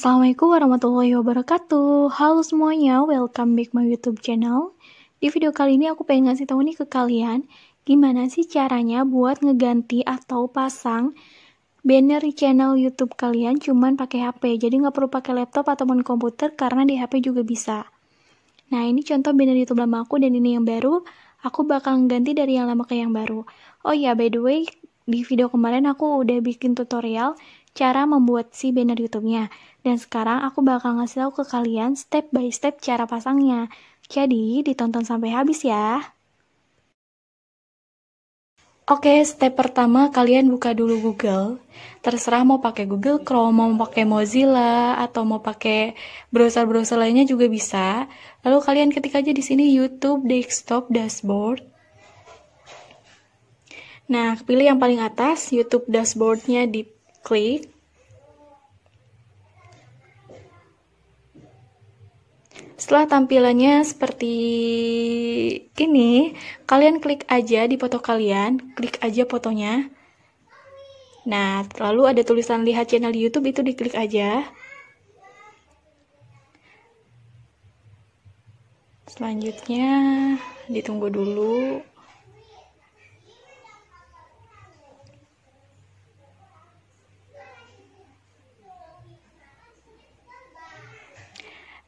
Assalamualaikum warahmatullahi wabarakatuh Halo semuanya, welcome back my youtube channel Di video kali ini aku pengen ngasih tau nih ke kalian Gimana sih caranya buat ngeganti atau pasang banner channel youtube kalian cuman pakai HP Jadi nggak perlu pakai laptop ataupun komputer karena di HP juga bisa Nah ini contoh banner youtube lama aku dan ini yang baru Aku bakal ganti dari yang lama ke yang baru Oh iya by the way, di video kemarin aku udah bikin tutorial cara membuat si banner YouTube-nya. Dan sekarang aku bakal ngasih tahu ke kalian step by step cara pasangnya. Jadi, ditonton sampai habis ya. Oke, step pertama kalian buka dulu Google. Terserah mau pakai Google Chrome, mau pakai Mozilla, atau mau pakai browser-browser lainnya juga bisa. Lalu kalian ketik aja di sini YouTube Desktop Dashboard. Nah, pilih yang paling atas, YouTube Dashboardnya di klik Setelah tampilannya seperti ini, kalian klik aja di foto kalian, klik aja fotonya. Nah, lalu ada tulisan lihat channel di YouTube itu diklik aja. Selanjutnya ditunggu dulu.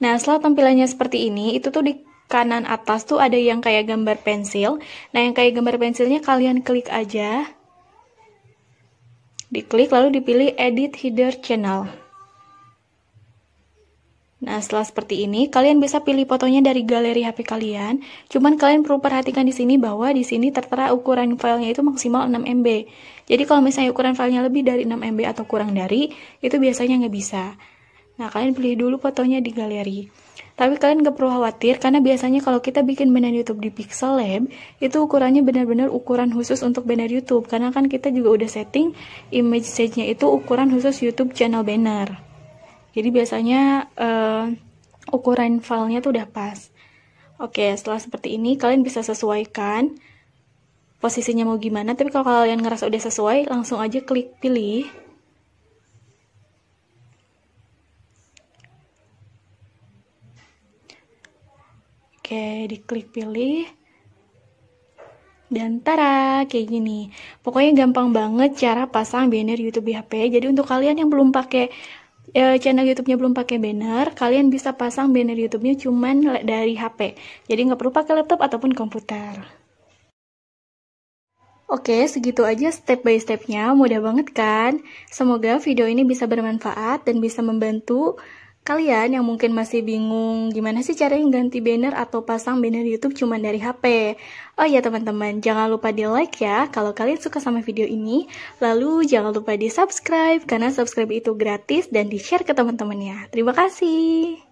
Nah, setelah tampilannya seperti ini, itu tuh di kanan atas tuh ada yang kayak gambar pensil. Nah, yang kayak gambar pensilnya kalian klik aja. Diklik lalu dipilih edit header channel. Nah, setelah seperti ini, kalian bisa pilih fotonya dari galeri HP kalian. Cuman kalian perlu perhatikan di sini bahwa di sini tertera ukuran filenya itu maksimal 6 MB. Jadi kalau misalnya ukuran filenya lebih dari 6 MB atau kurang dari, itu biasanya nggak bisa. Nah, kalian pilih dulu fotonya di galeri. Tapi kalian gak perlu khawatir karena biasanya kalau kita bikin banner YouTube di Pixel Lab, itu ukurannya benar-benar ukuran khusus untuk banner YouTube karena kan kita juga udah setting image size-nya itu ukuran khusus YouTube channel banner. Jadi biasanya uh, ukuran filenya tuh udah pas. Oke, setelah seperti ini kalian bisa sesuaikan posisinya mau gimana, tapi kalau kalian ngerasa udah sesuai, langsung aja klik pilih. Oke, diklik pilih. Dan tara, kayak gini. Pokoknya gampang banget cara pasang banner YouTube di HP. Jadi untuk kalian yang belum pakai e, channel YouTube-nya belum pakai banner, kalian bisa pasang banner YouTube-nya cuman dari HP. Jadi nggak perlu pakai laptop ataupun komputer. Oke, segitu aja step by stepnya. Mudah banget kan? Semoga video ini bisa bermanfaat dan bisa membantu Kalian yang mungkin masih bingung gimana sih caranya ganti banner atau pasang banner YouTube cuma dari HP. Oh ya teman-teman, jangan lupa di like ya kalau kalian suka sama video ini. Lalu jangan lupa di subscribe karena subscribe itu gratis dan di share ke teman-temannya. Terima kasih.